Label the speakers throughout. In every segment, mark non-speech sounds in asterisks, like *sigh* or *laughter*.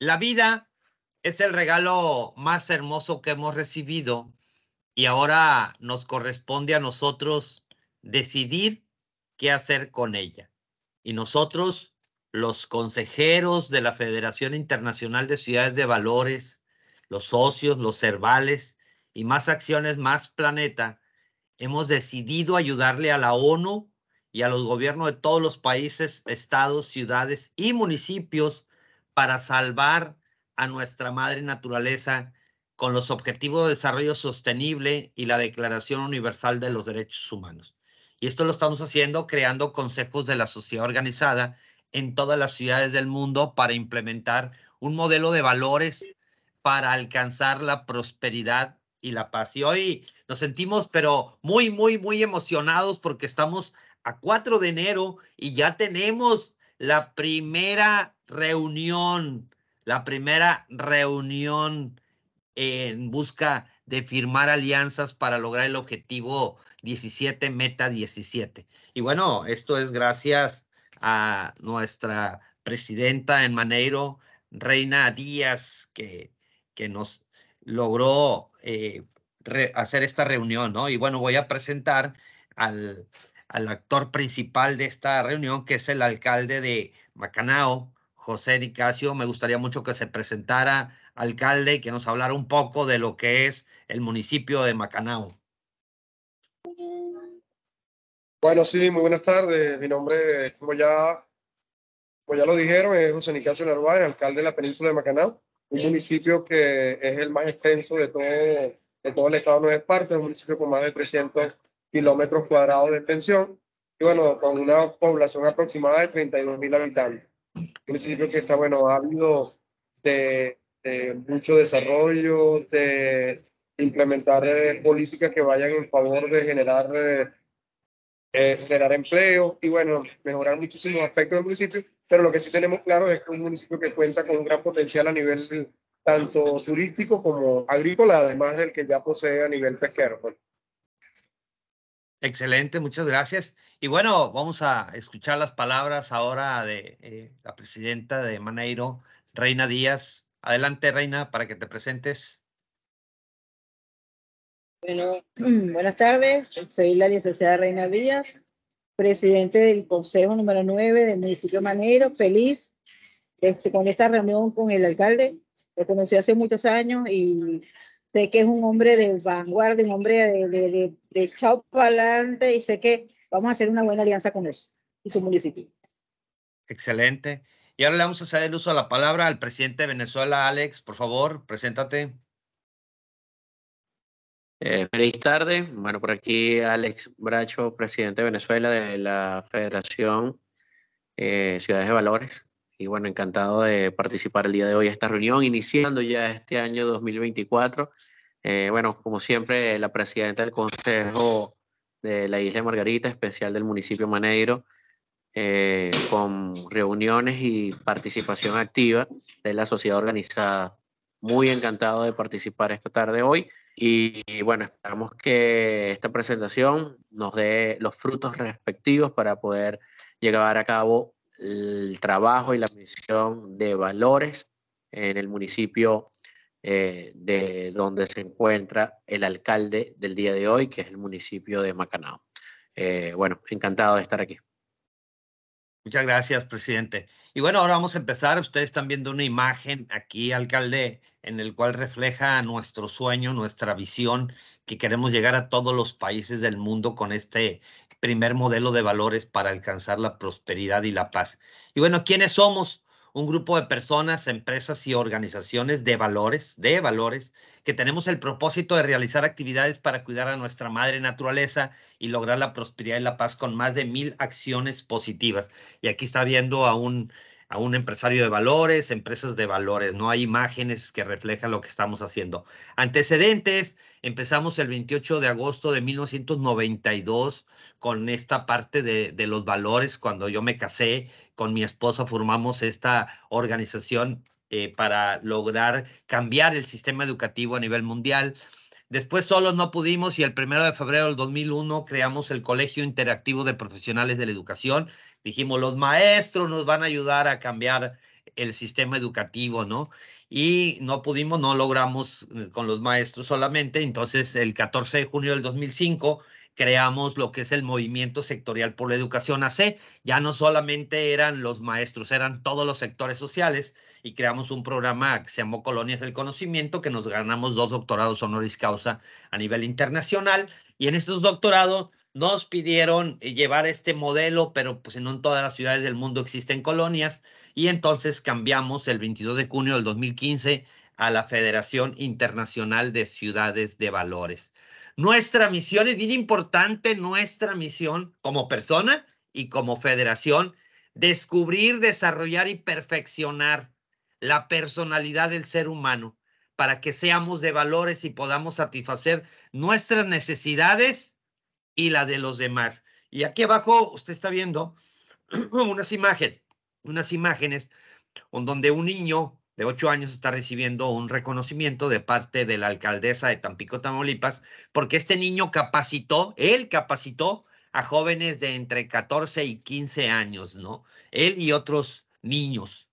Speaker 1: La
Speaker 2: vida es el regalo más hermoso que hemos recibido y ahora nos corresponde a nosotros decidir qué hacer con ella. Y nosotros, los consejeros de la Federación Internacional de Ciudades de Valores, los socios, los cervales y más acciones, más planeta, hemos decidido ayudarle a la ONU y a los gobiernos de todos los países, estados, ciudades y municipios para salvar a nuestra madre naturaleza con los objetivos de desarrollo sostenible y la Declaración Universal de los Derechos Humanos. Y esto lo estamos haciendo creando consejos de la sociedad organizada en todas las ciudades del mundo para implementar un modelo de valores para alcanzar la prosperidad y la paz. Y hoy nos sentimos, pero muy, muy, muy emocionados porque estamos a 4 de enero y ya tenemos la primera reunión, la primera reunión en busca de firmar alianzas para lograr el objetivo 17, meta 17. Y bueno, esto es gracias a nuestra presidenta en Maneiro, Reina Díaz, que, que nos logró eh, hacer esta reunión, ¿no? Y bueno, voy a presentar al al actor principal de esta reunión, que es el alcalde de Macanao, José Nicasio. Me gustaría mucho que se presentara, alcalde, y que nos hablara un poco de lo que es el municipio de Macanao.
Speaker 3: Bueno, sí, muy buenas tardes. Mi nombre, como ya, como ya lo dijeron, es José Nicasio Narváez, alcalde de la península de Macanao, un municipio que es el más extenso de todo, de todo el estado de Nueva Esparta, un municipio con más de 300 kilómetros cuadrados de extensión y bueno, con una población aproximada de 32 mil habitantes. Un municipio que está, bueno, ha de, de mucho desarrollo, de implementar eh, políticas que vayan en favor de generar, eh, eh, generar empleo y bueno, mejorar muchísimos aspectos del municipio, pero lo que sí tenemos claro es que es un municipio que cuenta con un gran potencial a nivel tanto turístico como agrícola, además del que ya posee a nivel pesquero. Pues.
Speaker 2: Excelente, muchas gracias. Y bueno, vamos a escuchar las palabras ahora de eh, la presidenta de Maneiro, Reina Díaz. Adelante, Reina, para que te presentes.
Speaker 4: Bueno, *clears throat* buenas tardes. Soy la licenciada Reina Díaz, presidente del Consejo número 9 del municipio Maneiro. Feliz este, con esta reunión con el alcalde. Lo conocí hace muchos años y sé que es un hombre de vanguardia, un hombre de, de, de, chao para adelante y sé que vamos a hacer una buena alianza con él y su municipio.
Speaker 2: Excelente. Y ahora le vamos a hacer el uso de la palabra al presidente de Venezuela, Alex. Por favor, preséntate.
Speaker 5: Eh, feliz tarde. Bueno, por aquí Alex Bracho, presidente de Venezuela de la Federación eh, Ciudades de Valores. Y bueno, encantado de participar el día de hoy a esta reunión, iniciando ya este año 2024. Eh, bueno, como siempre, la presidenta del Consejo de la Isla Margarita, especial del municipio de Maneiro, eh, con reuniones y participación activa de la sociedad organizada. Muy encantado de participar esta tarde hoy y, y bueno, esperamos que esta presentación nos dé los frutos respectivos para poder llevar a cabo el trabajo y la misión de valores en el municipio eh, de donde se encuentra el alcalde del día de hoy, que es el municipio de Macanao. Eh, bueno, encantado de estar aquí.
Speaker 2: Muchas gracias, presidente. Y bueno, ahora vamos a empezar. Ustedes están viendo una imagen aquí, alcalde, en el cual refleja nuestro sueño, nuestra visión, que queremos llegar a todos los países del mundo con este primer modelo de valores para alcanzar la prosperidad y la paz. Y bueno, ¿quiénes somos? Un grupo de personas, empresas y organizaciones de valores, de valores, que tenemos el propósito de realizar actividades para cuidar a nuestra madre naturaleza y lograr la prosperidad y la paz con más de mil acciones positivas. Y aquí está viendo a un a un empresario de valores, empresas de valores, no hay imágenes que reflejan lo que estamos haciendo. Antecedentes, empezamos el 28 de agosto de 1992 con esta parte de, los valores, cuando yo me casé con mi esposa formamos esta organización eh, para lograr cambiar el sistema educativo a nivel mundial. Después solo no pudimos y el 1 de febrero del 2001 creamos el Colegio Interactivo de Profesionales de la Educación, dijimos, los maestros nos van a ayudar a cambiar el sistema educativo, ¿no? Y no pudimos, no logramos eh, con los maestros solamente. Entonces, el 14 de junio del 2005 creamos lo que es el Movimiento Sectorial por la Educación AC. Ya no solamente eran los maestros, eran todos los sectores sociales y creamos un programa que se llamó Colonias del Conocimiento, que nos ganamos dos doctorados honoris causa a nivel internacional. Y en estos doctorados nos pidieron eh, llevar este modelo, pero pues no en todas las ciudades del mundo existen colonias y entonces cambiamos el 22 de junio del 2015 a la Federación Internacional de Ciudades de Valores. Nuestra misión es bien importante, nuestra misión como persona y como federación, descubrir, desarrollar y perfeccionar la personalidad del ser humano para que seamos de valores y podamos satisfacer nuestras necesidades y la de los demás. Y aquí abajo usted está viendo *clears throat* unas imágenes, unas imágenes donde un niño de ocho años está recibiendo un reconocimiento de parte de la alcaldesa de Tampico, Tamaulipas, porque este niño capacitó, él capacitó a jóvenes de entre 14 y 15 años, ¿no? Él y otros niños.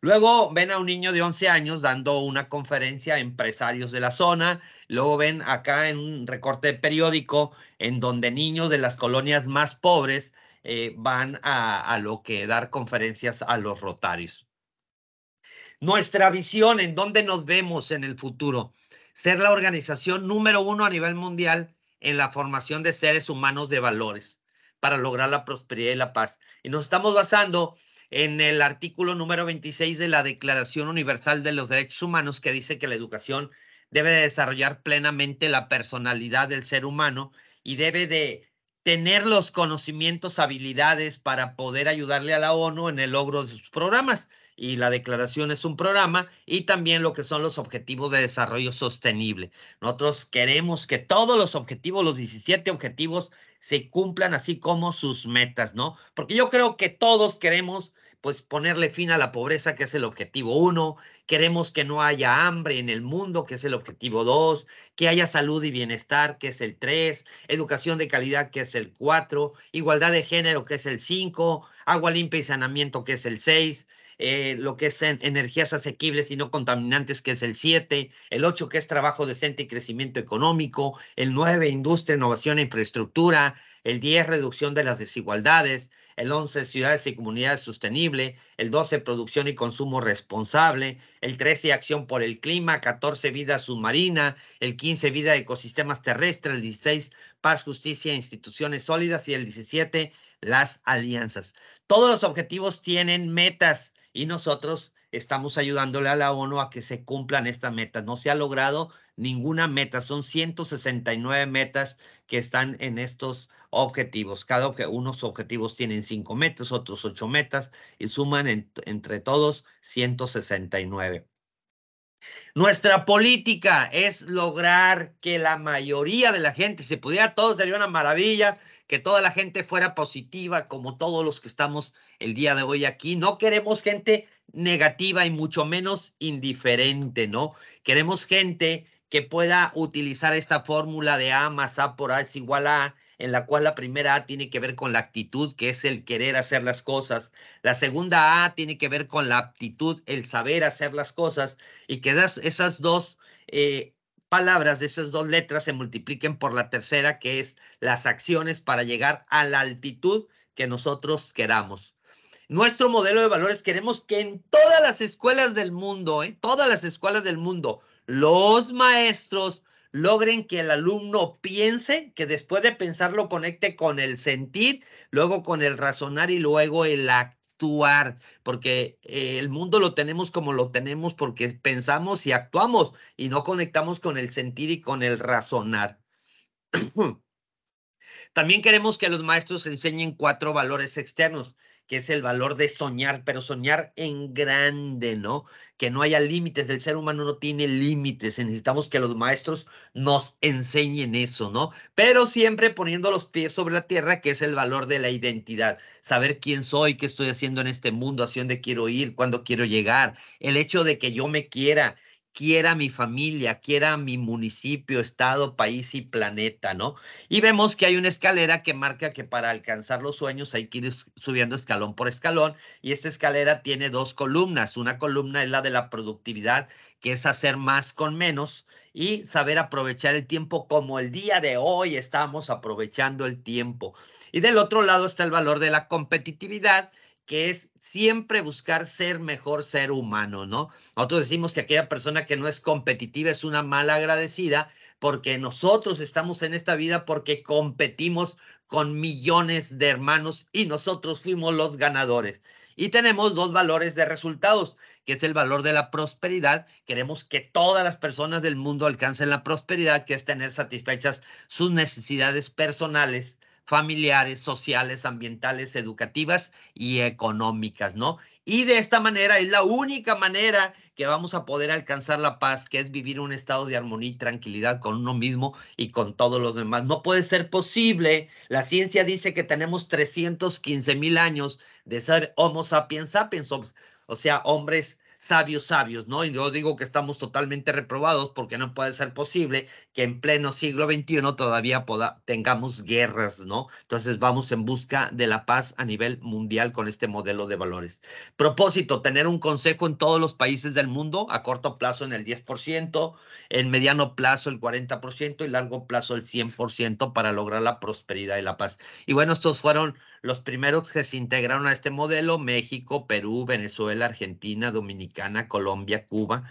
Speaker 2: Luego ven a un niño de 11 años dando una conferencia a empresarios de la zona Luego ven acá en un recorte periódico en donde niños de las colonias más pobres eh, van a, lo que dar conferencias a los rotarios. Nuestra visión, en dónde nos vemos en el futuro, ser la organización número uno a nivel mundial en la formación de seres humanos de valores para lograr la prosperidad y la paz. Y nos estamos basando en el artículo número 26 de la Declaración Universal de los Derechos Humanos que dice que la educación debe desarrollar plenamente la personalidad del ser humano y debe de tener los conocimientos, habilidades para poder ayudarle a la ONU en el logro de sus programas. Y la declaración es un programa y también lo que son los objetivos de desarrollo sostenible. Nosotros queremos que todos los objetivos, los 17 objetivos, se cumplan así como sus metas, ¿no? Porque yo creo que todos queremos pues ponerle fin a la pobreza, que es el objetivo uno. Queremos que no haya hambre en el mundo, que es el objetivo dos. Que haya salud y bienestar, que es el tres. Educación de calidad, que es el cuatro. Igualdad de género, que es el cinco. Agua limpia y saneamiento, que es el seis. Eh, lo que es energías asequibles y no contaminantes, que es el siete. el ocho, que es trabajo decente y crecimiento económico, el nueve, industria, innovación e infraestructura, el 10 reducción de las desigualdades, el 11 ciudades y comunidades sostenibles, el 12 producción y consumo responsable, el 13 acción por el clima, 14 vida submarina, el 15 vida de ecosistemas terrestres, el 16 paz, justicia, e instituciones sólidas y el 17 las alianzas. Todos los objetivos tienen metas y nosotros estamos ayudándole a la ONU a que se cumplan estas metas. No se ha logrado ninguna meta, son 169 metas que están en estos objetivos. Cada obje unos objetivos tienen cinco metas, otros ocho metas y suman entre todos 169. Nuestra política es lograr que la mayoría de la gente, si pudiera todo sería una maravilla, que toda la gente fuera positiva, como todos los que estamos el día de hoy aquí. No queremos gente negativa y mucho menos indiferente, ¿no? Queremos gente que pueda utilizar esta fórmula de A más A por A es igual a en la cual la primera A tiene que ver con la actitud, que es el querer hacer las cosas. La segunda A tiene que ver con la aptitud, el saber hacer las cosas. Y que esas dos eh, palabras, de esas dos letras, se multipliquen por la tercera, que es las acciones para llegar a la altitud que nosotros queramos nuestro modelo de valores. Queremos que en todas las escuelas del mundo, en ¿eh? todas las escuelas del mundo, los maestros, logren que el alumno piense, que después de pensar lo conecte con el sentir, luego con el razonar y luego el actuar, porque eh, el mundo lo tenemos como lo tenemos porque pensamos y actuamos y no conectamos con el sentir y con el razonar. *clears throat* También queremos que los maestros enseñen cuatro valores externos que es el valor de soñar, pero soñar en grande, ¿no? Que no haya límites, el ser humano no tiene límites, necesitamos que los maestros nos enseñen eso, ¿no? Pero siempre poniendo los pies sobre la tierra, que es el valor de la identidad, saber quién soy, qué estoy haciendo en este mundo, hacia dónde quiero ir, cuándo quiero llegar, el hecho de que yo me quiera, quiera mi familia, quiera mi municipio, estado, país y planeta, ¿no? Y vemos que hay una escalera que marca que para alcanzar los sueños hay que ir subiendo escalón por escalón y esta escalera tiene dos columnas. Una columna es la de la productividad, que es hacer más con menos y saber aprovechar el tiempo como el día de hoy estamos aprovechando el tiempo. Y del otro lado está el valor de la competitividad que es siempre buscar ser mejor ser humano, ¿no? Nosotros decimos que aquella persona que no es competitiva es una mala agradecida porque nosotros estamos en esta vida porque competimos con millones de hermanos y nosotros fuimos los ganadores. Y tenemos dos valores de resultados, que es el valor de la prosperidad. Queremos que todas las personas del mundo alcancen la prosperidad, que es tener satisfechas sus necesidades personales familiares, sociales, ambientales, educativas y económicas, ¿no? Y de esta manera es la única manera que vamos a poder alcanzar la paz, que es vivir un estado de armonía y tranquilidad con uno mismo y con todos los demás. No puede ser posible. La ciencia dice que tenemos 315 mil años de ser Homo sapiens sapiens, o sea, hombres sabios, sabios, ¿no? Y yo digo que estamos totalmente reprobados porque no puede ser posible que en pleno siglo XXI todavía tengamos guerras, ¿no? Entonces vamos en busca de la paz a nivel mundial con este modelo de valores. Propósito, tener un consejo en todos los países del mundo, a corto plazo en el 10%, en mediano plazo el 40% y largo plazo el 100% para lograr la prosperidad y la paz. Y bueno, estos fueron los primeros que se integraron a este modelo, México, Perú, Venezuela, Argentina, Dominicana, Colombia, Cuba.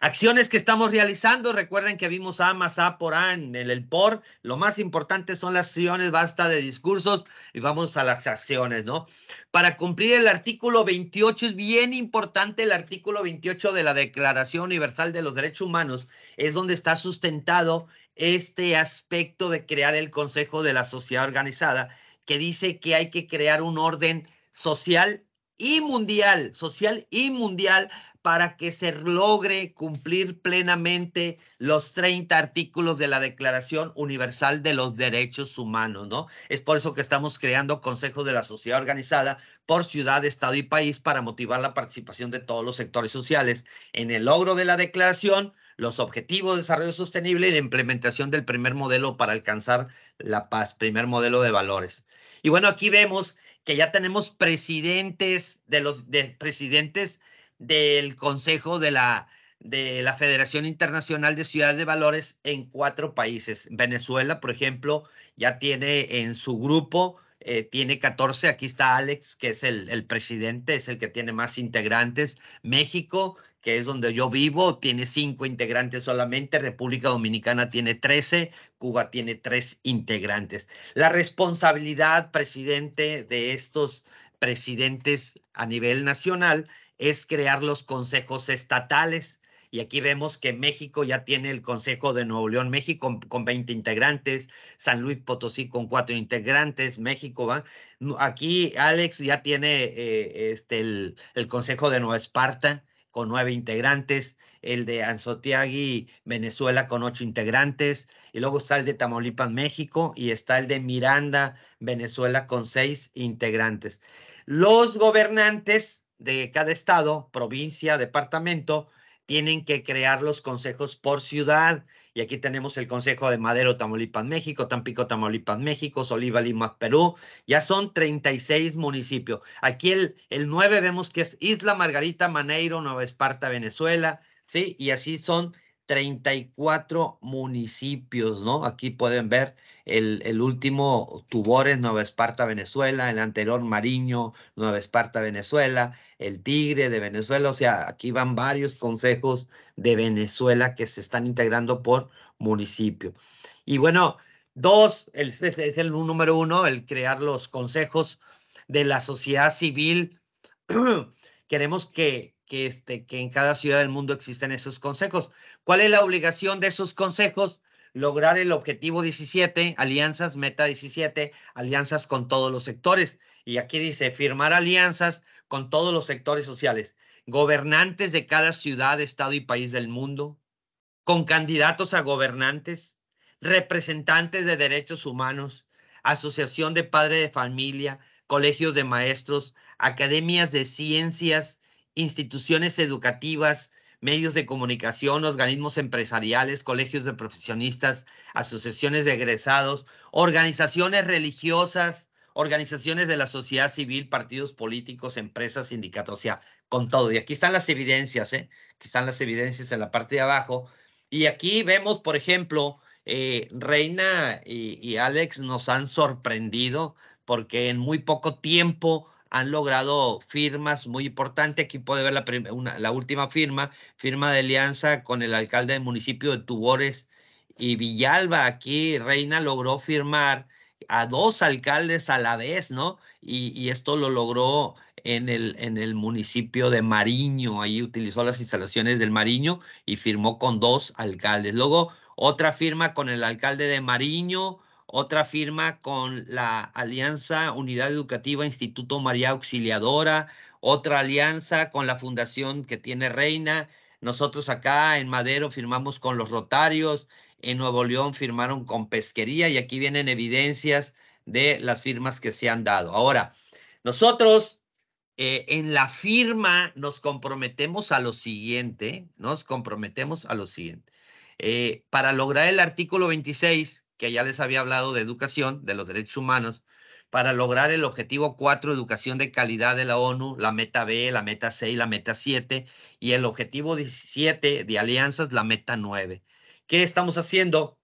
Speaker 2: Acciones que estamos realizando, recuerden que vimos A más A por A en el, por, lo más importante son las acciones, basta de discursos y vamos a las acciones, ¿no? Para cumplir el artículo 28 es bien importante el artículo 28 de la Declaración Universal de los Derechos Humanos, es donde está sustentado este aspecto de crear el Consejo de la Sociedad Organizada que dice que hay que crear un orden social y mundial, social y mundial, para que se logre cumplir plenamente los 30 artículos de la Declaración Universal de los Derechos Humanos, ¿no? Es por eso que estamos creando consejos de la sociedad organizada por ciudad, estado y país para motivar la participación de todos los sectores sociales en el logro de la declaración, los objetivos de desarrollo sostenible y la implementación del primer modelo para alcanzar la Paz, primer modelo de valores. Y bueno, aquí vemos que ya tenemos presidentes de los presidentes del Consejo de la de la Federación Internacional de Ciudades de Valores en cuatro países. Venezuela, por ejemplo, ya tiene en su grupo, eh, tiene 14, aquí está Alex, que es el, presidente, es el que tiene más integrantes. México que es donde yo vivo, tiene cinco integrantes solamente, República Dominicana tiene trece Cuba tiene tres integrantes. La responsabilidad, presidente, de estos presidentes a nivel nacional es crear los consejos estatales. Y aquí vemos que México ya tiene el Consejo de Nuevo León, México con, 20 integrantes, San Luis Potosí con cuatro integrantes, México va. Aquí Alex ya tiene eh, este, el Consejo de Nueva Esparta, con nueve integrantes, el de Anzotiagui, Venezuela, con ocho integrantes, y luego está el de Tamaulipas, México, y está el de Miranda, Venezuela, con seis integrantes. Los gobernantes de cada estado, provincia, departamento, tienen que crear los consejos por ciudad. Y aquí tenemos el consejo de Madero, Tamaulipas, México, Tampico, Tamaulipas, México, Soliva, Lima, Perú. Ya son 36 municipios. Aquí el, el 9 vemos que es Isla Margarita, Maneiro, Nueva Esparta, Venezuela, ¿sí? Y así son 34 municipios, ¿no? Aquí pueden ver el, el, último Tubores, Nueva Esparta, Venezuela, el anterior Mariño, Nueva Esparta, Venezuela, el Tigre de Venezuela, o sea, aquí van varios consejos de Venezuela que se están integrando por municipio. Y bueno, dos, es el número uno, el crear los consejos de la sociedad civil. *clears throat* Queremos que este, que, en cada ciudad del mundo existen esos consejos. ¿Cuál es la obligación de esos consejos? Lograr el objetivo 17, alianzas, meta 17, alianzas con todos los sectores. Y aquí dice, firmar alianzas con todos los sectores sociales, gobernantes de cada ciudad, estado y país del mundo, con candidatos a gobernantes, representantes de derechos humanos, asociación de padres de familia, colegios de maestros, academias de ciencias, instituciones educativas, medios de comunicación, organismos empresariales, colegios de profesionistas, asociaciones de egresados, organizaciones religiosas, organizaciones de la sociedad civil, partidos políticos, empresas, sindicatos, o sea, con todo. Y aquí están las evidencias, ¿eh? Aquí están las evidencias en la parte de abajo. Y aquí vemos, por ejemplo, eh, Reina y, y Alex nos han sorprendido porque en muy poco tiempo han logrado firmas muy importantes. Aquí puede ver la, una, última firma, firma de alianza con el alcalde del municipio de Tubores y Villalba. Aquí Reina logró firmar a dos alcaldes a la vez, ¿no? Y, esto lo logró en el, en el municipio de Mariño. Ahí utilizó las instalaciones del Mariño y firmó con dos alcaldes. Luego otra firma con el alcalde de Mariño otra firma con la Alianza Unidad Educativa Instituto María Auxiliadora, otra alianza con la fundación que tiene Reina. Nosotros acá en Madero firmamos con los Rotarios, en Nuevo León firmaron con Pesquería y aquí vienen evidencias de las firmas que se han dado. Ahora, nosotros eh, en la firma nos comprometemos a lo siguiente, nos comprometemos a lo siguiente. Eh, para lograr el artículo 26, que ya les había hablado de educación, de los derechos humanos, para lograr el objetivo 4, educación de calidad de la ONU, la meta B, la meta C y la meta 7, y el objetivo 17 de alianzas, la meta 9. ¿Qué estamos haciendo?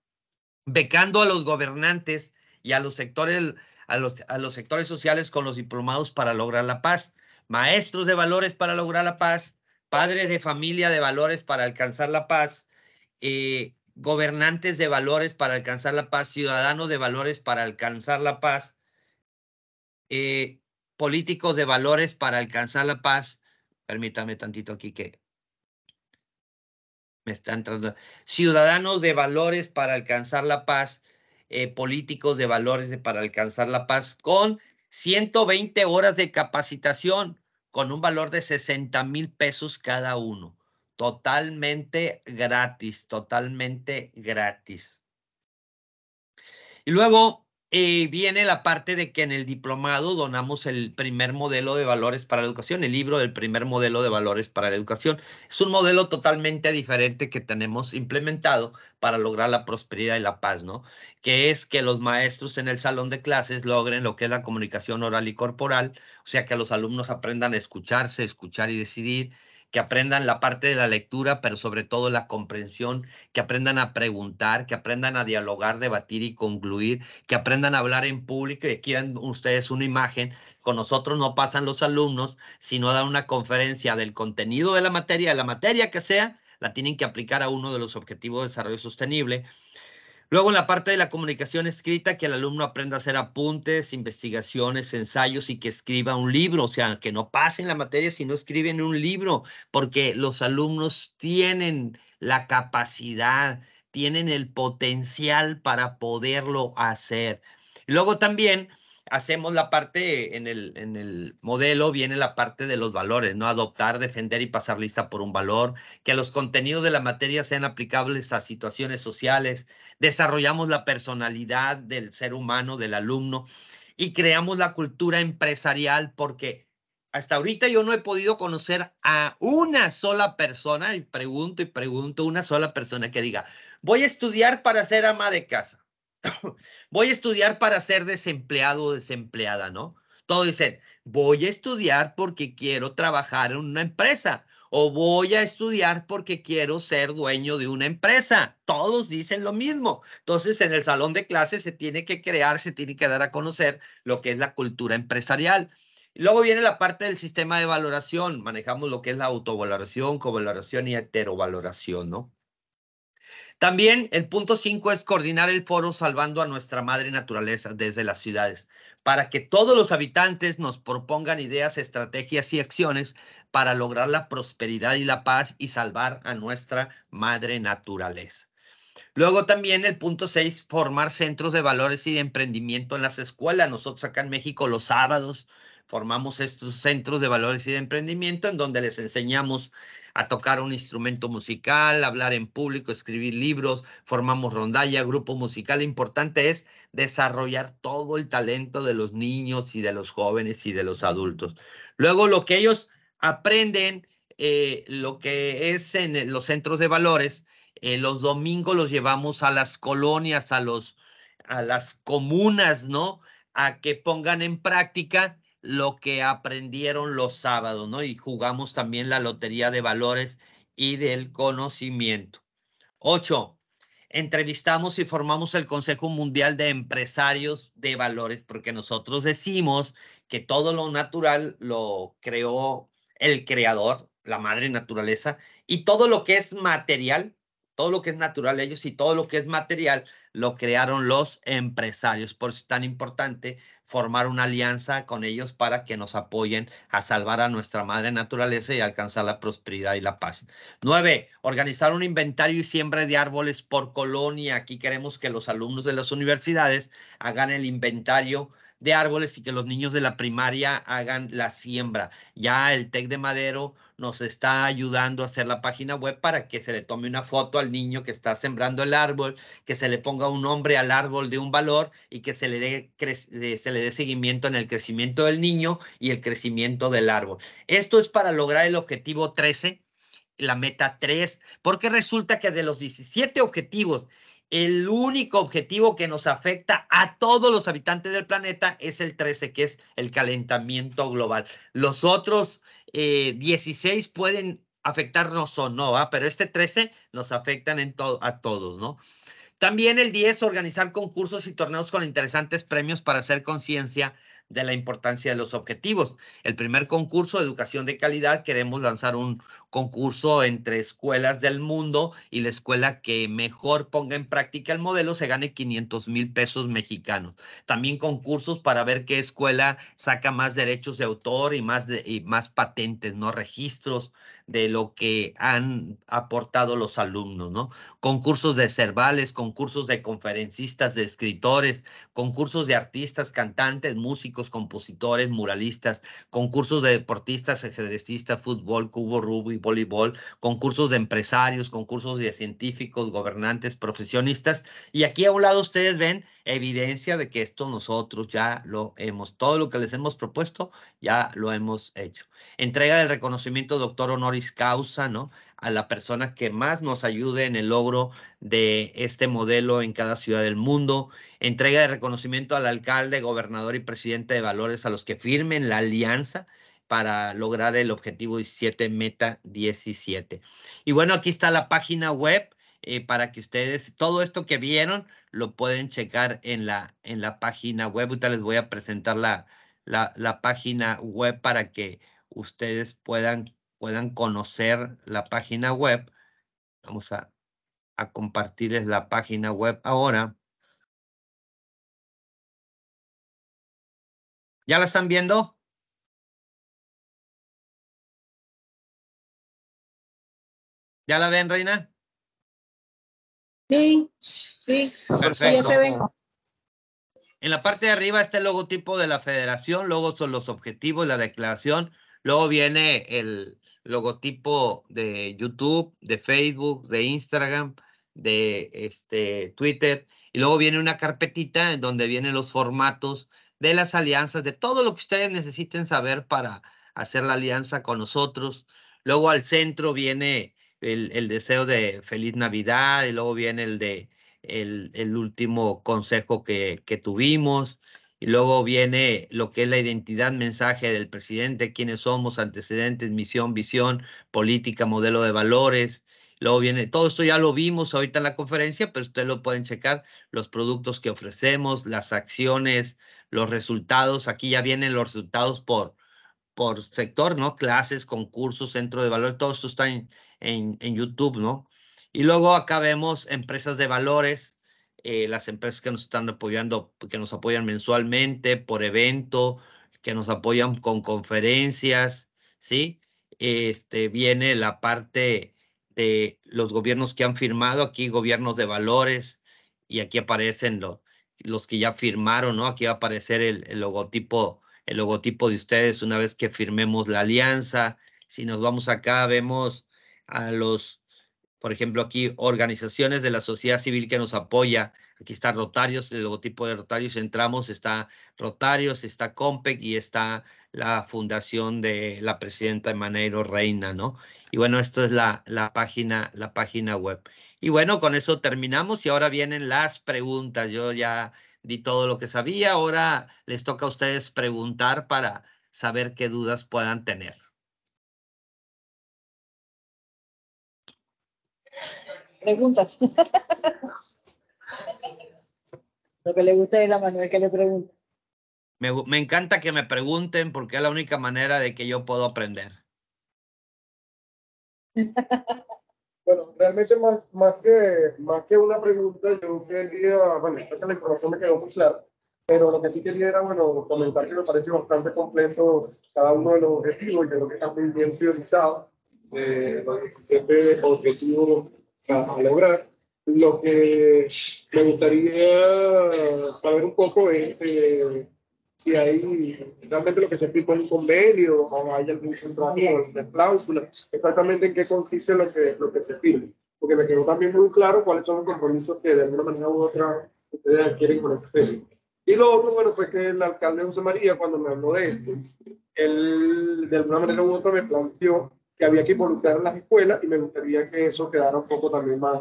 Speaker 2: Becando a los gobernantes y a los sectores, a los, a los sectores sociales con los diplomados para lograr la paz, maestros de valores para lograr la paz, padres de familia de valores para alcanzar la paz, y... Eh, gobernantes de valores para alcanzar la paz, ciudadanos de valores para alcanzar la paz, eh, políticos de valores para alcanzar la paz. Permítame tantito aquí que me están entrando. Ciudadanos de valores para alcanzar la paz, eh, políticos de valores para alcanzar la paz, con 120 horas de capacitación, con un valor de 60 mil pesos cada uno totalmente gratis, totalmente gratis. Y luego eh, viene la parte de que en el diplomado donamos el primer modelo de valores para la educación, el libro del primer modelo de valores para la educación. Es un modelo totalmente diferente que tenemos implementado para lograr la prosperidad y la paz, ¿no? Que es que los maestros en el salón de clases logren lo que es la comunicación oral y corporal, o sea, que los alumnos aprendan a escucharse, escuchar y decidir, que aprendan la parte de la lectura, pero sobre todo la comprensión, que aprendan a preguntar, que aprendan a dialogar, debatir y concluir, que aprendan a hablar en público y quieran ustedes una imagen. Con nosotros no pasan los alumnos, sino dan una conferencia del contenido de la materia, de la materia que sea, la tienen que aplicar a uno de los objetivos de desarrollo sostenible. Luego en la parte de la comunicación escrita, que el alumno aprenda a hacer apuntes, investigaciones, ensayos y que escriba un libro, o sea, que no pasen la materia si no escriben un libro, porque los alumnos tienen la capacidad, tienen el potencial para poderlo hacer. Luego también hacemos la parte, en el, modelo viene la parte de los valores, ¿no? Adoptar, defender y pasar lista por un valor, que los contenidos de la materia sean aplicables a situaciones sociales, desarrollamos la personalidad del ser humano, del alumno, y creamos la cultura empresarial porque hasta ahorita yo no he podido conocer a una sola persona, y pregunto y pregunto, una sola persona que diga, voy a estudiar para ser ama de casa. *coughs* voy a estudiar para ser desempleado o desempleada, ¿no? Todos dicen, voy a estudiar porque quiero trabajar en una empresa o voy a estudiar porque quiero ser dueño de una empresa. Todos dicen lo mismo. Entonces, en el salón de clases se tiene que crear, se tiene que dar a conocer lo que es la cultura empresarial. Luego viene la parte del sistema de valoración. Manejamos lo que es la autovaloración, covaloración y heterovaloración, ¿no? También el punto 5 es coordinar el foro salvando a nuestra madre naturaleza desde las ciudades, para que todos los habitantes nos propongan ideas, estrategias y acciones para lograr la prosperidad y la paz y salvar a nuestra madre naturaleza. Luego también el punto 6, formar centros de valores y de emprendimiento en las escuelas. Nosotros acá en México los sábados formamos estos centros de valores y de emprendimiento en donde les enseñamos a tocar un instrumento musical, hablar en público, escribir libros, formamos rondalla, grupo musical. Lo importante es desarrollar todo el talento de los niños y de los jóvenes y de los adultos. Luego lo que ellos aprenden, eh, lo que es en los centros de valores, eh, los domingos los llevamos a las colonias, a los a las comunas, ¿no? A que pongan en práctica lo que aprendieron los sábados, ¿no? Y jugamos también la lotería de valores y del conocimiento. Ocho, entrevistamos y formamos el Consejo Mundial de Empresarios de Valores, porque nosotros decimos que todo lo natural lo creó el creador, la madre naturaleza, y todo lo que es material, todo lo que es natural ellos y todo lo que es material lo crearon los empresarios. Por eso es tan importante formar una alianza con ellos para que nos apoyen a salvar a nuestra madre naturaleza y alcanzar la prosperidad y la paz. Nueve, organizar un inventario y siembra de árboles por colonia. Aquí queremos que los alumnos de las universidades hagan el inventario de árboles y que los niños de la primaria hagan la siembra. Ya el TEC de Madero nos está ayudando a hacer la página web para que se le tome una foto al niño que está sembrando el árbol, que se le ponga un nombre al árbol de un valor y que se le dé, eh, se le dé seguimiento en el crecimiento del niño y el crecimiento del árbol. Esto es para lograr el objetivo 13, la meta 3, porque resulta que de los 17 objetivos el único objetivo que nos afecta a todos los habitantes del planeta es el 13, que es el calentamiento global. Los otros 16 eh, pueden afectarnos o no, ¿ah? pero este 13 nos afecta a todos, ¿no? También el 10, organizar concursos y torneos con interesantes premios para hacer conciencia de la importancia de los objetivos. El primer concurso de educación de calidad, queremos lanzar un concurso entre escuelas del mundo y la escuela que mejor ponga en práctica el modelo se gane 500 mil pesos mexicanos. También concursos para ver qué escuela saca más derechos de autor y más, y más patentes, no registros, de lo que han aportado los alumnos, ¿no? Concursos de cervales, concursos de conferencistas, de escritores, concursos de artistas, cantantes, músicos, compositores, muralistas, concursos de deportistas, ejercistas, fútbol, cubo, rugby, voleibol, concursos de empresarios, concursos de científicos, gobernantes, profesionistas. Y aquí a un lado ustedes ven evidencia de que esto nosotros ya lo hemos, todo lo que les hemos propuesto ya lo hemos hecho. Entrega del reconocimiento doctor honoris causa, ¿no? A la persona que más nos ayude en el logro de este modelo en cada ciudad del mundo. Entrega de reconocimiento al alcalde, gobernador y presidente de valores a los que firmen la alianza para lograr el objetivo 17, meta 17. Y bueno, aquí está la página web eh, para que ustedes todo esto que vieron lo pueden checar en la, en la página web. Ahorita les voy a presentar la, la, página web para que ustedes puedan, puedan conocer la página web. Vamos a, a compartirles la página web ahora.
Speaker 1: ¿Ya la están viendo?
Speaker 2: ¿Ya la ven, Reina?
Speaker 1: Sí, sí, ya se
Speaker 2: En la parte de arriba está el logotipo de la federación, luego son los objetivos, la declaración, luego viene el logotipo de YouTube, de Facebook, de Instagram, de este, Twitter, y luego viene una carpetita en donde vienen los formatos de las alianzas, de todo lo que ustedes necesiten saber para hacer la alianza con nosotros. Luego al centro viene el, deseo de feliz Navidad y luego viene el de el, último consejo que, que tuvimos. Y luego viene lo que es la identidad, mensaje del presidente, quiénes somos, antecedentes, misión, visión, política, modelo de valores. Luego viene, todo esto ya lo vimos ahorita en la conferencia, pero ustedes lo pueden checar, los productos que ofrecemos, las acciones, los resultados. Aquí ya vienen los resultados por, por sector, ¿no? Clases, concursos, centro de valor, todo esto está en, YouTube, ¿no? Y luego acá vemos empresas de valores, eh, las empresas que nos están apoyando, que nos apoyan mensualmente por evento, que nos apoyan con conferencias, ¿sí? Este, viene la parte de los gobiernos que han firmado, aquí gobiernos de valores, y aquí aparecen los, los que ya firmaron, ¿no? Aquí va a aparecer el logotipo el logotipo de ustedes una vez que firmemos la alianza. Si nos vamos acá, vemos a los, por ejemplo, aquí organizaciones de la sociedad civil que nos apoya. Aquí está Rotarios, el logotipo de Rotarios. Entramos, está Rotarios, está Compec y está la fundación de la presidenta Maneiro Reina, ¿no? Y bueno, esto es la, la, página, la página web. Y bueno, con eso terminamos y ahora vienen las preguntas. Yo ya di todo lo que sabía, ahora les toca a ustedes preguntar para saber qué dudas puedan tener.
Speaker 4: Preguntas. lo que le gusta es la manera que le pregunta.
Speaker 2: Me, me, encanta que me pregunten porque es la única manera de que yo puedo aprender.
Speaker 3: *laughs* Bueno, realmente más, más, que, más que una pregunta, yo quería, bueno, creo que la información me quedó muy clara, pero lo que sí quería era, bueno, comentar que me parece bastante completo cada uno de los objetivos, yo lo que está muy bien priorizado, eh, los objetivo objetivos a, a lograr. Lo que me gustaría saber un poco es... Eh, y ahí realmente lo que se pide es un convenio o hay algún contrato de cláusulas, exactamente en qué consiste lo que, lo que se pide, porque me quedó también muy claro cuáles son los compromisos que de alguna manera u otra ustedes adquieren con este Y lo otro, bueno, pues que el alcalde José María, cuando me habló de esto, él de alguna manera u otra me planteó que había que involucrar a las escuelas y me gustaría que eso quedara un poco también más,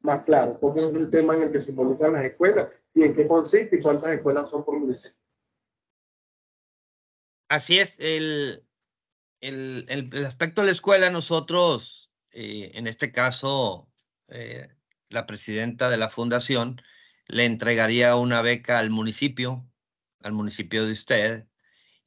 Speaker 3: más claro, cómo es el tema en el que se involucran las escuelas y en qué consiste y cuántas escuelas son por municipio.
Speaker 2: Así es, el, el, aspecto de la escuela, nosotros, eh, en este caso, eh, la presidenta de la fundación le entregaría una beca al municipio, al municipio de usted,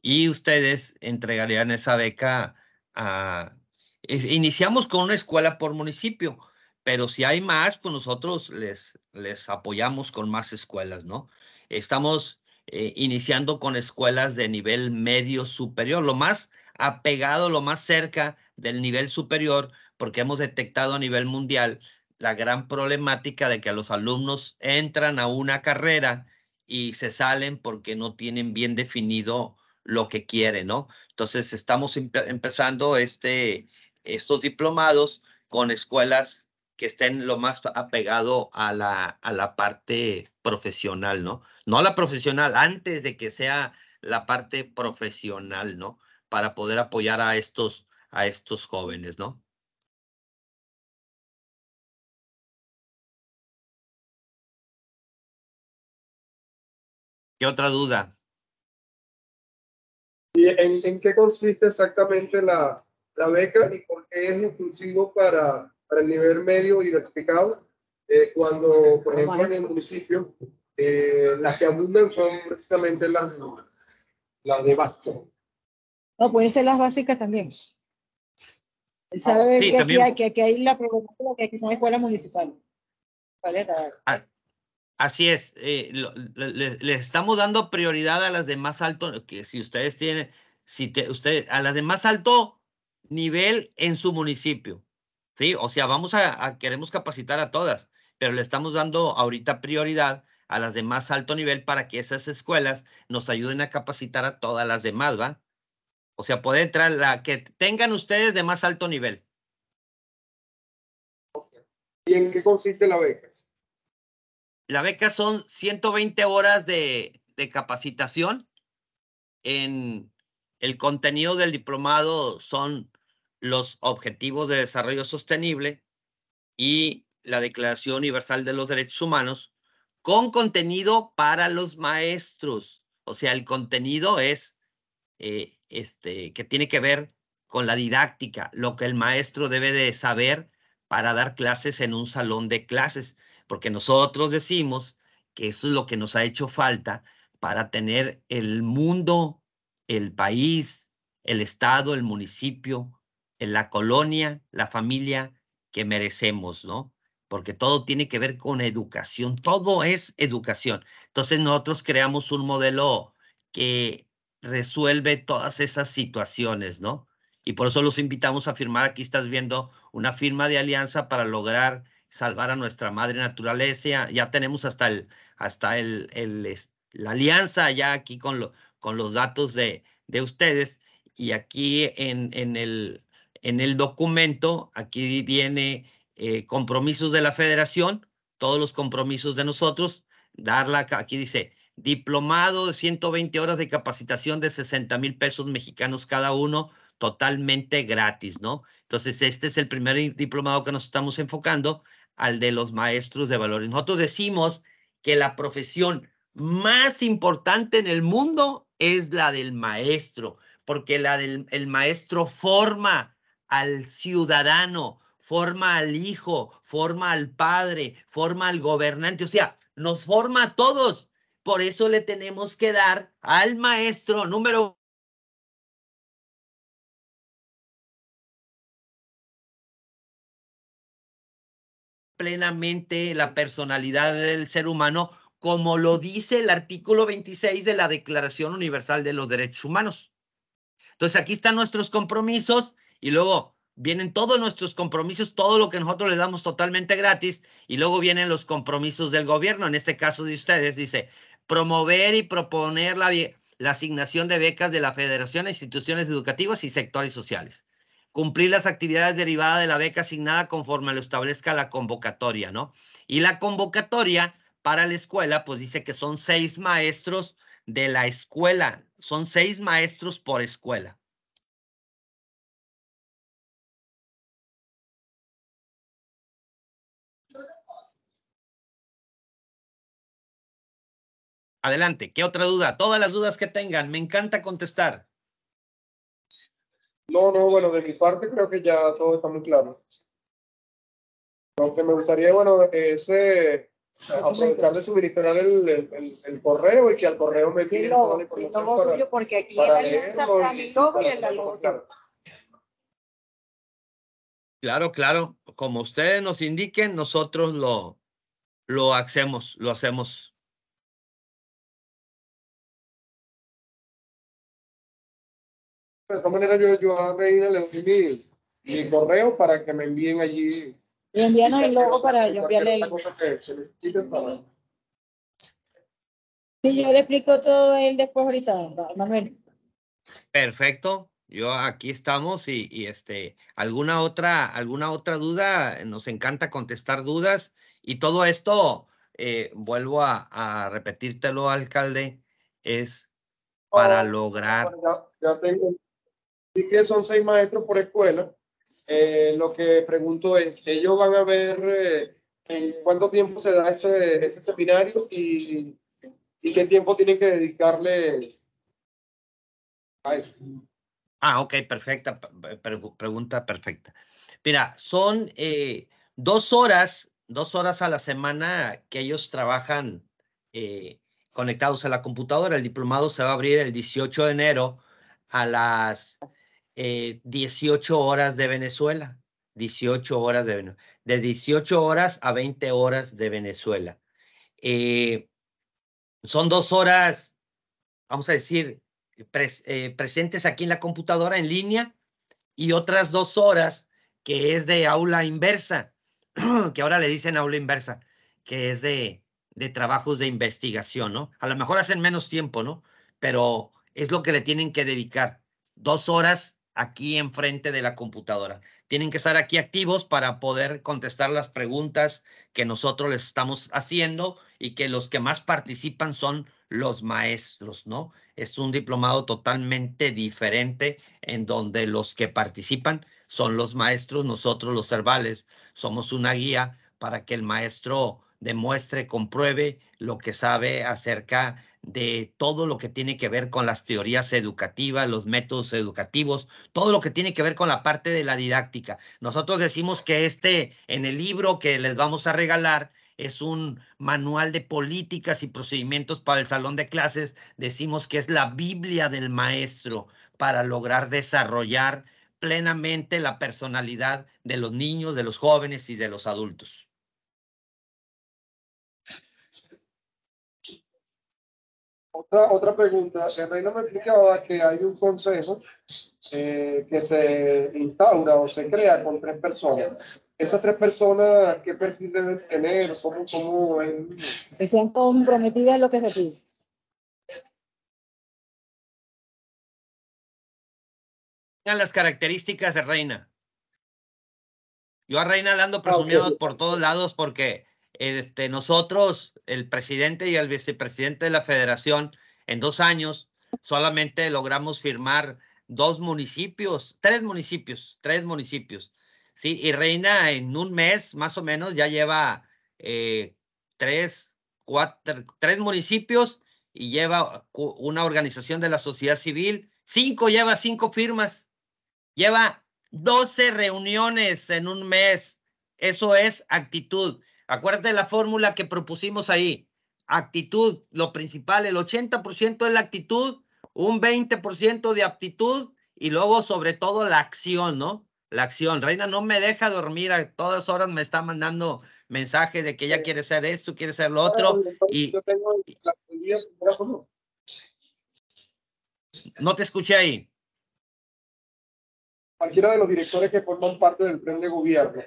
Speaker 2: y ustedes entregarían esa beca a... iniciamos con una escuela por municipio, pero si hay más, pues nosotros les, les apoyamos con más escuelas, ¿no? Estamos eh, iniciando con escuelas de nivel medio superior, lo más apegado, lo más cerca del nivel superior, porque hemos detectado a nivel mundial la gran problemática de que los alumnos entran a una carrera y se salen porque no tienen bien definido lo que quieren, ¿no? Entonces estamos empezando este, estos diplomados con escuelas que estén lo más apegado a la, a la parte profesional, ¿no? No a la profesional, antes de que sea la parte profesional, ¿no? Para poder apoyar a estos, a estos jóvenes, ¿no?
Speaker 1: ¿Qué otra duda? ¿Y en,
Speaker 3: qué consiste exactamente la, la beca y por qué es exclusivo para para el nivel medio y eh, cuando, por ejemplo, en el municipio, eh, las que abundan son precisamente las, las de básica.
Speaker 4: No, pueden ser las básicas también. Él ah, sabe que, que, hay la que son escuela municipal.
Speaker 2: ¿Vale? Ah, así es, eh, le, estamos dando prioridad a las de más alto, que si ustedes tienen, si usted, a las de más alto nivel en su municipio. Sí, o sea, vamos a, queremos capacitar a todas, pero le estamos dando ahorita prioridad a las de más alto nivel para que esas escuelas nos ayuden a capacitar a todas las demás, ¿va? O sea, puede entrar la que tengan ustedes de más alto nivel.
Speaker 3: ¿Y en qué consiste la beca?
Speaker 2: La beca son 120 horas de, de capacitación. En el contenido del diplomado son los Objetivos de Desarrollo Sostenible y la Declaración Universal de los Derechos Humanos con contenido para los maestros. O sea, el contenido es eh, este, que tiene que ver con la didáctica, lo que el maestro debe de saber para dar clases en un salón de clases, porque nosotros decimos que eso es lo que nos ha hecho falta para tener el mundo, el país, el estado, el municipio, en la colonia, la familia que merecemos, ¿no? Porque todo tiene que ver con educación, todo es educación. Entonces nosotros creamos un modelo que resuelve todas esas situaciones, ¿no? Y por eso los invitamos a firmar, aquí estás viendo una firma de alianza para lograr salvar a nuestra madre naturaleza. Ya, tenemos hasta el, hasta el, el, la alianza ya aquí con, con los datos de, de ustedes. Y aquí en, en, el, en el documento, aquí viene eh, compromisos de la federación, todos los compromisos de nosotros, darla, aquí dice, diplomado de 120 horas de capacitación de 60 mil pesos mexicanos cada uno, totalmente gratis, ¿no? Entonces, este es el primer diplomado que nos estamos enfocando al de los maestros de valores. Nosotros decimos que la profesión más importante en el mundo es la del maestro, porque la del el maestro forma, al ciudadano, forma al hijo, forma al padre, forma al gobernante, o sea, nos forma a todos. Por eso le tenemos que dar al maestro número plenamente la personalidad del ser humano, como lo dice el artículo 26 de la Declaración Universal de los Derechos Humanos. Entonces, aquí están nuestros compromisos y luego vienen todos nuestros compromisos, todo lo que nosotros les damos totalmente gratis, y luego vienen los compromisos del gobierno, en este caso de ustedes, dice, promover y proponer la, la asignación de becas de la Federación a instituciones educativas y sectores sociales. Cumplir las actividades derivadas de la beca asignada conforme lo establezca la convocatoria, ¿no? Y la convocatoria para la escuela, pues dice que son seis maestros de la escuela, son seis maestros por escuela. Adelante, ¿qué otra duda? Todas las dudas que tengan, me encanta contestar.
Speaker 3: No, no, bueno, de mi parte creo que ya todo está muy claro. Entonces me gustaría, bueno, ese eh, aprovechar de suministrar el,
Speaker 2: el, correo
Speaker 3: y que al correo me piden No
Speaker 4: porque aquí para alianza para en la el
Speaker 1: Claro.
Speaker 2: claro, claro, como ustedes nos indiquen, nosotros lo, lo hacemos, lo hacemos.
Speaker 1: de esta manera yo, voy a Reina le doy mi, correo para que me envíen allí.
Speaker 4: Y envíanos el logo para yo enviarle Sí, yo le explico todo él después ahorita, Manuel.
Speaker 2: Perfecto. Yo aquí estamos y, este alguna otra alguna otra duda nos encanta contestar dudas y todo esto eh, vuelvo a, repetírtelo alcalde es para oh, lograr
Speaker 3: ya tengo y que son seis maestros por escuela. Eh, lo que pregunto es, ellos van a ver eh, en cuánto tiempo se da ese, ese seminario y, qué tiempo tienen que dedicarle
Speaker 2: a eso. Ah, ok, perfecta, pregunta perfecta. Mira, son eh, dos horas, dos horas a la semana que ellos trabajan conectados a la computadora. El diplomado se va a abrir el 18 de enero a las 18 eh, horas de Venezuela. 18 horas de Venezuela. De eh, 18 horas a 20 horas de Venezuela. son dos horas, vamos a decir, eh, presentes aquí en la computadora en línea y otras dos horas que es de aula inversa, *clears throat* que ahora le dicen aula inversa, que es de, de trabajos de investigación, ¿no? A lo mejor hacen menos tiempo, ¿no? Pero es lo que le tienen que dedicar. Dos horas aquí enfrente de la computadora. Tienen que estar aquí activos para poder contestar las preguntas que nosotros les estamos haciendo y que los que más participan son los maestros, ¿no? Es un diplomado totalmente diferente en donde los que participan son los maestros, nosotros los cervales. Somos una guía para que el maestro demuestre, compruebe lo que sabe acerca de todo lo que tiene que ver con las teorías educativas, los métodos educativos, todo lo que tiene que ver con la parte de la didáctica. Nosotros decimos que este, en el libro que les vamos a regalar, es un manual de políticas y procedimientos para el salón de clases. Decimos que es la Biblia del maestro para lograr desarrollar plenamente la personalidad de los niños, de los jóvenes y de los adultos.
Speaker 3: Otra, otra pregunta. El Reina me explicaba que hay un consenso eh, que se instaura o se crea con tres personas. Esas tres
Speaker 1: personas, ¿qué perfil deben tener? ¿Son como? en...
Speaker 4: Que sean comprometidas lo
Speaker 1: que se pide.
Speaker 2: las características de Reina. Yo a Reina la ando presumiendo ah, por todos lados porque este, nosotros, el presidente y el vicepresidente de la federación, en dos años solamente logramos firmar dos municipios, tres municipios, tres municipios. Sí, y Reina en un mes más o menos ya lleva eh, tres, cuatro, tres municipios y lleva una organización de la sociedad civil. Cinco lleva cinco firmas. Lleva doce reuniones en un mes. Eso es actitud. Acuérdate de la fórmula que propusimos ahí. Actitud, lo principal, el 80% es la actitud, un 20% de aptitud y luego sobre todo la acción, ¿no? La acción. Reina no me deja dormir, a todas horas me está mandando mensajes de que ella quiere ser esto, quiere ser lo otro. No te escuché ahí.
Speaker 3: Cualquiera de los directores que forman parte del tren de gobierno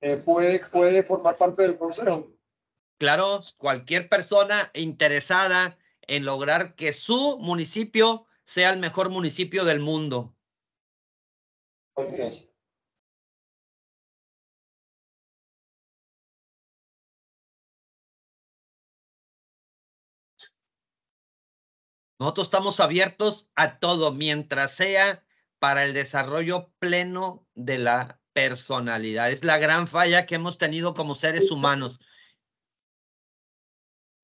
Speaker 3: eh, puede, puede formar parte del consejo.
Speaker 2: Claro, cualquier persona interesada en lograr que su municipio sea el mejor municipio del mundo. Nosotros estamos abiertos a todo mientras sea para el desarrollo pleno de la personalidad. Es la gran falla que hemos tenido como seres humanos.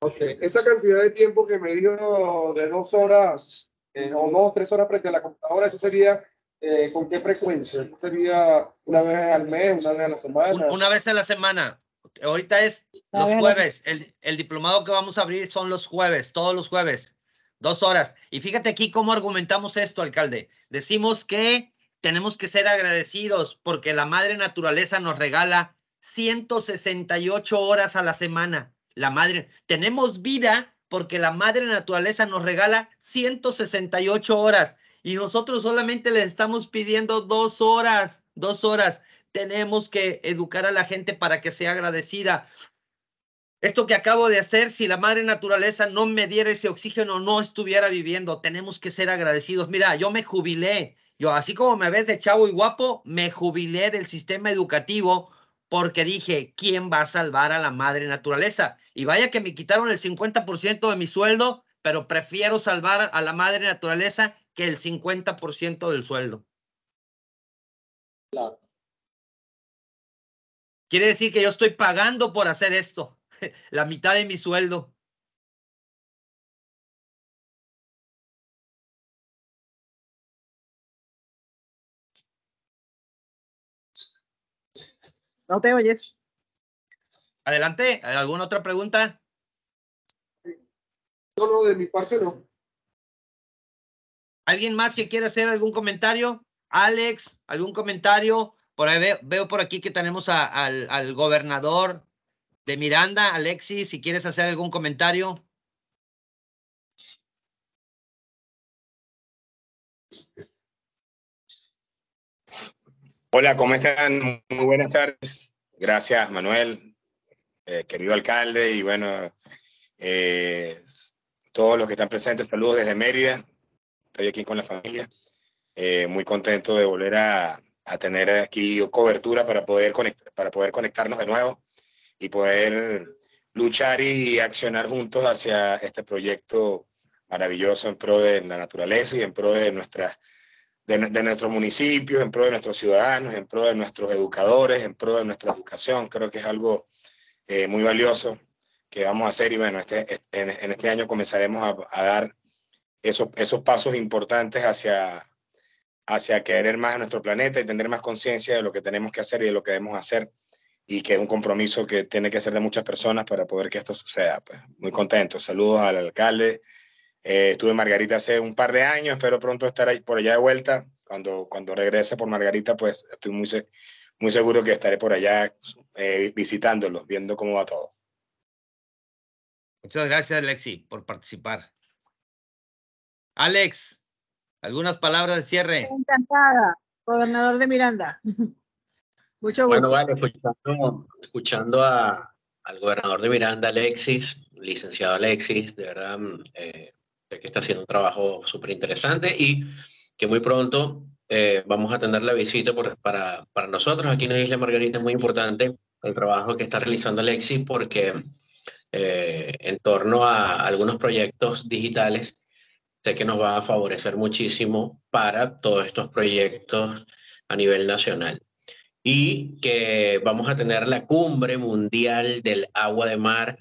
Speaker 2: Okay.
Speaker 3: Esa cantidad de tiempo que me dio de dos horas eh, o dos, tres horas frente a la computadora, eso sería eh, con qué frecuencia? Sería una vez al mes, una vez a la semana. Una
Speaker 2: vez a la semana. Ahorita es los jueves. El, el diplomado que vamos a abrir son los jueves, todos los jueves, dos horas. Y fíjate aquí cómo argumentamos esto, alcalde. Decimos que tenemos que ser agradecidos porque la madre naturaleza nos regala 168 horas a la semana. La madre, tenemos vida porque la madre naturaleza nos regala 168 horas y nosotros solamente les estamos pidiendo dos horas, dos horas. Tenemos que educar a la gente para que sea agradecida. Esto que acabo de hacer, si la madre naturaleza no me diera ese oxígeno, no estuviera viviendo. Tenemos que ser agradecidos. Mira, yo me jubilé yo, así como me ves de chavo y guapo, me jubilé del sistema educativo porque dije, ¿quién va a salvar a la madre naturaleza? Y vaya que me quitaron el 50% de mi sueldo, pero prefiero salvar a la madre naturaleza que el 50% del sueldo. Claro. Quiere
Speaker 1: decir que yo estoy pagando por hacer esto, *laughs* la mitad de mi sueldo. No te oyes. Adelante, ¿alguna otra pregunta?
Speaker 2: Solo de mi parte no. ¿Alguien más que quiera hacer algún comentario? Alex, ¿algún comentario? Por ahí veo, por aquí que tenemos al, al gobernador de Miranda, Alexis, si quieres hacer algún comentario.
Speaker 1: Hola, ¿cómo están? Muy buenas tardes. Gracias,
Speaker 6: Manuel, eh, querido alcalde, y bueno, eh, todos los que están presentes, saludos desde Mérida. Estoy aquí con la familia. Eh, muy contento de volver a, tener aquí cobertura para poder, para poder conectarnos de nuevo y poder luchar y accionar juntos hacia este proyecto maravilloso en pro de la naturaleza y en pro de nuestras de, nuestros municipios, en pro de nuestros ciudadanos, en pro de nuestros educadores, en pro de nuestra educación. Creo que es algo eh, muy valioso que vamos a hacer y bueno, este, este en, este año comenzaremos a, dar esos, pasos importantes hacia, hacia querer más a nuestro planeta y tener más conciencia de lo que tenemos que hacer y de lo que debemos hacer y que es un compromiso que tiene que ser de muchas personas para poder que esto suceda. Pues muy contento. Saludos al alcalde, eh, estuve en Margarita hace un par de años, espero pronto estar por allá de vuelta. Cuando, cuando regrese por Margarita, pues estoy muy, muy seguro que estaré por allá eh, visitándolos, viendo cómo va todo.
Speaker 2: Muchas gracias, Alexis, por participar. Alex, algunas palabras de cierre.
Speaker 4: Encantada, gobernador de Miranda. *laughs*
Speaker 2: Mucho Bueno,
Speaker 5: vale, escuchando, al gobernador de Miranda, Alexis, licenciado Alexis, de verdad, mm, eh, que está haciendo un trabajo súper interesante y que muy pronto eh, vamos a tener la visita por, para, para, nosotros aquí en la Isla Margarita. Es muy importante el trabajo que está realizando Alexis porque eh, en torno a algunos proyectos digitales sé que nos va a favorecer muchísimo para todos estos proyectos a nivel nacional. Y que vamos a tener la cumbre mundial del agua de mar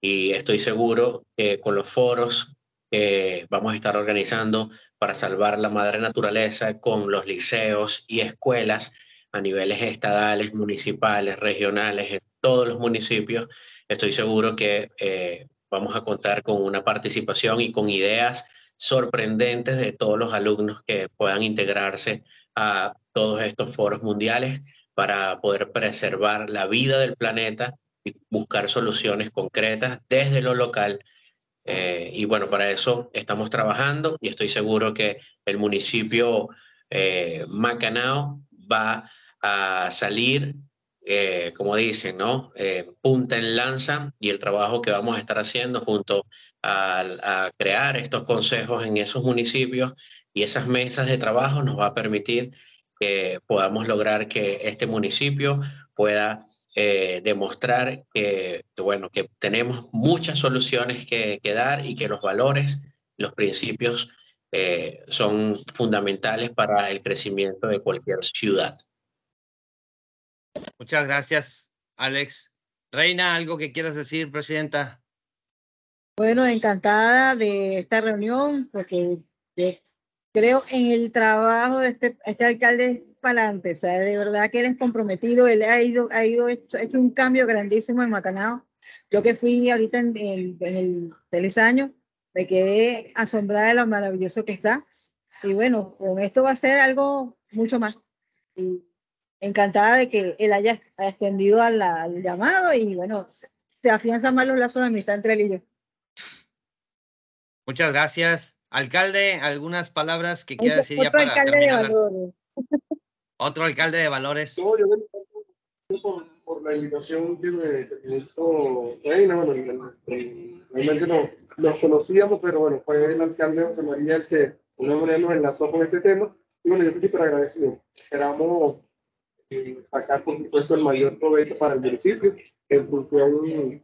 Speaker 5: y estoy seguro que con los foros eh, vamos a estar organizando para salvar la madre naturaleza con los liceos y escuelas a niveles estadales, municipales, regionales, en todos los municipios. Estoy seguro que eh, vamos a contar con una participación y con ideas sorprendentes de todos los alumnos que puedan integrarse a todos estos foros mundiales para poder preservar la vida del planeta y buscar soluciones concretas desde lo local eh, y bueno, para eso estamos trabajando y estoy seguro que el municipio eh, Macanao va a salir, eh, como dicen, ¿no? punta en lanza y el trabajo que vamos a estar haciendo junto a, a crear estos consejos en esos municipios y esas mesas de trabajo nos va a permitir que podamos lograr que este municipio pueda eh, demostrar que, bueno, que tenemos muchas soluciones que, dar y que los valores, los principios eh, son fundamentales para el crecimiento de cualquier ciudad.
Speaker 2: Muchas gracias, Alex. Reina, ¿algo que quieras decir, Presidenta?
Speaker 4: Bueno, encantada de esta reunión, porque eh, creo en el trabajo de este, este alcalde para adelante, o sea, de verdad que eres comprometido, él ha ido, ha ido hecho, hecho un cambio grandísimo en Macanao. Yo que fui ahorita en, el en el me quedé asombrada de lo maravilloso que está. Y bueno, con esto va a ser algo mucho más. Y encantada de que él haya extendido al, llamado y bueno, se afianzan más los lazos de amistad entre él y yo.
Speaker 2: Muchas gracias. Alcalde, algunas palabras que quiera decir ya para terminar. *laughs* Otro alcalde de valores. No, yo por, por la
Speaker 3: invitación que me, Reina, bueno, realmente no, nos conocíamos, pero bueno, fue el alcalde José María el que de una manera nos enlazó con este tema. Y bueno, yo estoy súper agradecido. Esperamos eh, sacar, por supuesto, el mayor provecho para el municipio, en función,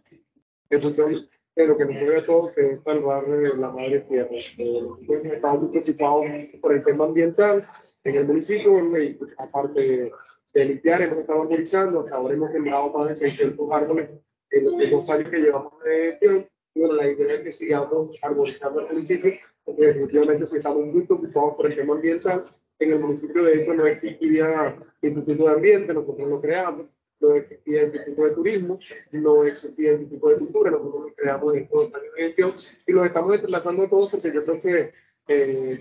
Speaker 3: en función de lo que nos mueve todo todos, que es salvar eh, la madre tierra. Eh, pues, estamos muy preocupados por el tema ambiental, en el municipio, aparte de, limpiar, hemos estado arborizando, hasta ahora hemos generado más de 600 árboles en los dos años que llevamos de gestión. Bueno, la idea es que sigamos arborizando el municipio, porque definitivamente si estamos muy preocupados por el tema ambiental. En el municipio de hecho no existía Instituto de Ambiente, nosotros lo creamos, no existía Instituto de Turismo, no existía Instituto de Cultura, nosotros lo creamos en estos años de gestión y los estamos entrelazando todos porque yo creo que eh,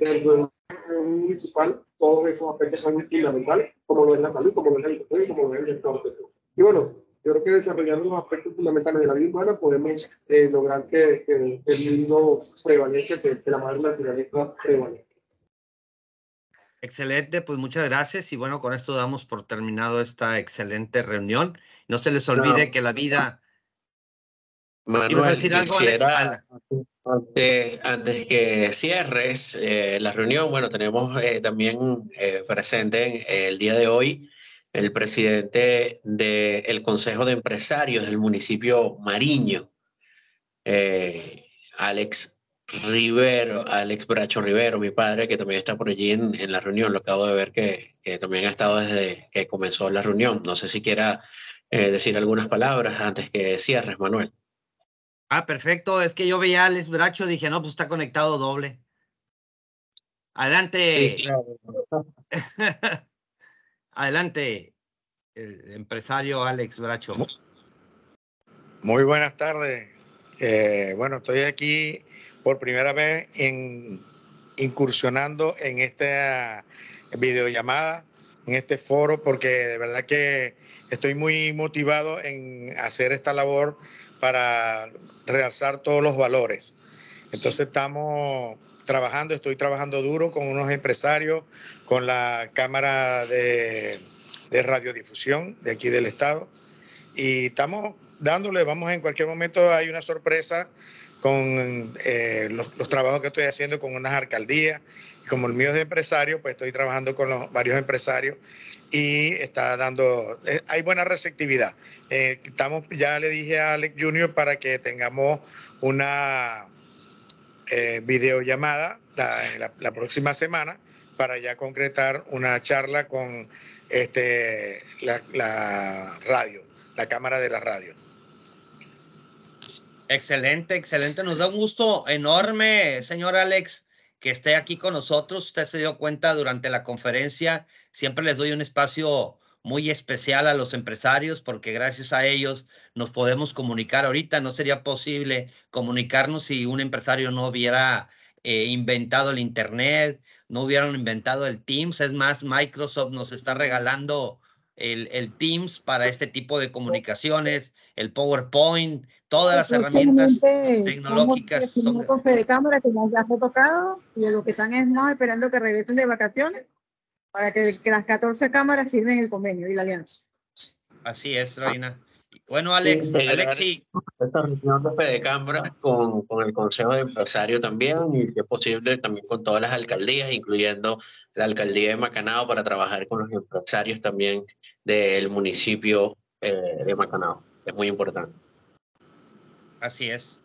Speaker 3: municipal, todos esos aspectos son fundamentales, como lo es la salud, como lo es la educación, como lo es el deporte. Y bueno, yo creo que desarrollando los aspectos fundamentales de la vida humana podemos eh, lograr que, el mundo prevalente que, que la madre naturaleza prevalezca.
Speaker 2: Excelente, pues muchas gracias y bueno, con esto damos por terminado esta excelente reunión. No se les olvide que la vida
Speaker 5: Manuel, antes, que cierres eh, la reunión, bueno, tenemos eh, también eh, presente el día de hoy el presidente del Consejo de Empresarios del municipio Mariño, Alex Rivero, Alex Bracho Rivero, mi padre, que también está por allí en, la reunión. Lo acabo de ver que, también ha estado desde que comenzó la reunión. No sé si quiera decir algunas palabras antes que cierres, Manuel.
Speaker 2: Ah, perfecto. Es que yo veía a Alex Bracho, dije, no, pues está conectado doble. Adelante. Sí, claro. *laughs* Adelante, el empresario Alex Bracho. Muy buenas tardes.
Speaker 7: Eh, bueno, estoy aquí por primera vez en, incursionando en esta videollamada, en este foro, porque de verdad que estoy muy motivado en hacer esta labor para realzar todos los valores. Entonces estamos trabajando, estoy trabajando duro con unos empresarios, con la Cámara de, Radiodifusión de aquí del Estado. Y estamos dándole, vamos en cualquier momento, hay una sorpresa con eh, los, trabajos que estoy haciendo con unas alcaldías como el mío es de empresario, pues estoy trabajando con los, varios empresarios y está dando, eh, hay buena receptividad. Eh, estamos, ya le dije a Alex Junior para que tengamos una eh, videollamada la, próxima semana para ya concretar una charla con este, la, la radio, la cámara de la radio.
Speaker 2: Excelente, excelente. Nos da un gusto enorme, señor Alex que esté aquí con nosotros. Usted se dio cuenta durante la conferencia, siempre les doy un espacio muy especial a los empresarios porque gracias a ellos nos podemos comunicar ahorita. No sería posible comunicarnos si un empresario no hubiera eh, inventado el Internet, no hubieran inventado el Teams. Es más, Microsoft nos está regalando el, el, Teams para este tipo de comunicaciones, el PowerPoint, todas las herramientas tecnológicas. Son... de
Speaker 4: cámara que ya ha tocado y lo que están es no esperando que regresen de vacaciones para que, las 14 cámaras sirven el convenio y la alianza.
Speaker 2: Así es, Reina.
Speaker 5: Bueno, Alex, Alexi. Esta reunión de con, con el Consejo de Empresarios también, y si es posible, también con todas las alcaldías, incluyendo la alcaldía de Macanao, para trabajar con los empresarios también del municipio eh, de Macanao. Es muy importante.
Speaker 2: Así es.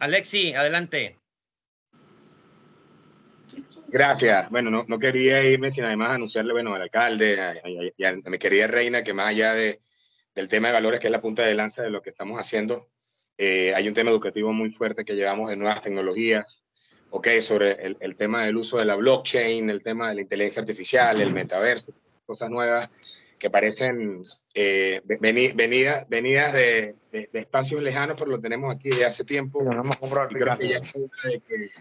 Speaker 2: Alexi, adelante.
Speaker 6: Gracias. Bueno, no, quería irme sin además anunciarle, bueno, al alcalde, y a mi querida Reina, que más allá de el tema de valores, que es la punta de lanza de lo que estamos haciendo. Eh, hay un tema educativo muy fuerte que llevamos de nuevas tecnologías, ok, sobre el, tema del uso de la blockchain, el tema de la inteligencia artificial, el metaverso, cosas nuevas que parecen eh, venidas de, espacios lejanos, pero lo tenemos aquí de hace tiempo. Nos vamos a creo que ya
Speaker 1: que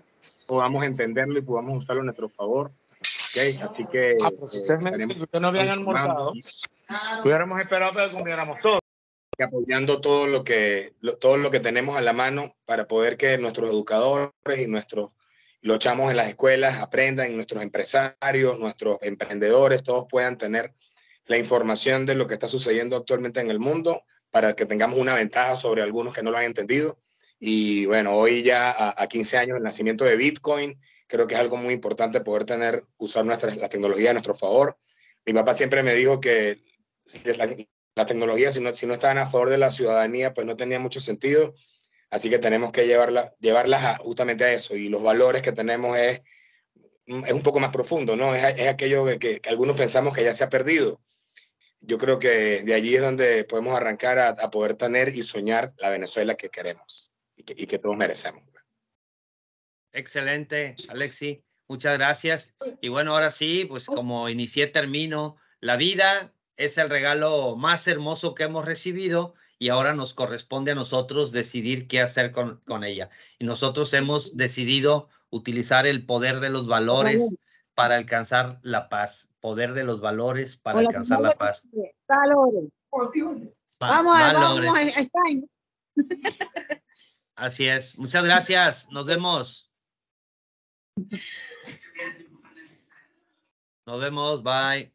Speaker 6: podamos entenderlo y podamos usarlo a nuestro favor. así que... Ah, ustedes me eh, no habían almorzado. Hubiéramos esperado que cumpliéramos todo. apoyando todo lo que todo lo que tenemos a la mano para poder que nuestros educadores y nuestros los chamos en las escuelas aprendan, nuestros empresarios, nuestros emprendedores, todos puedan tener la información de lo que está sucediendo actualmente en el mundo para que tengamos una ventaja sobre algunos que no lo han entendido. Y bueno, hoy ya a, 15 años del nacimiento de Bitcoin, creo que es algo muy importante poder tener, usar nuestras, la tecnología a nuestro favor. Mi papá siempre me dijo que la, tecnología, si no, si no estaban a favor de la ciudadanía, pues no tenía mucho sentido. Así que tenemos que llevarla, llevarlas justamente a eso. Y los valores que tenemos es, es un poco más profundo, ¿no? Es, es aquello que, que, algunos pensamos que ya se ha perdido. Yo creo que de allí es donde podemos arrancar a, a poder tener y soñar la Venezuela que queremos y que, y que todos merecemos.
Speaker 2: Excelente, Alexi. Muchas gracias. Y bueno, ahora sí, pues como inicié, termino. La vida es el regalo más hermoso que hemos recibido y ahora nos corresponde a nosotros decidir qué hacer con, con ella. Y nosotros hemos decidido utilizar el poder de los valores para alcanzar la paz. Poder de los valores para alcanzar la paz. Valores. vamos, a, valores. vamos Así es. Muchas gracias. Nos vemos.
Speaker 1: *laughs* Nos vemos. Bye.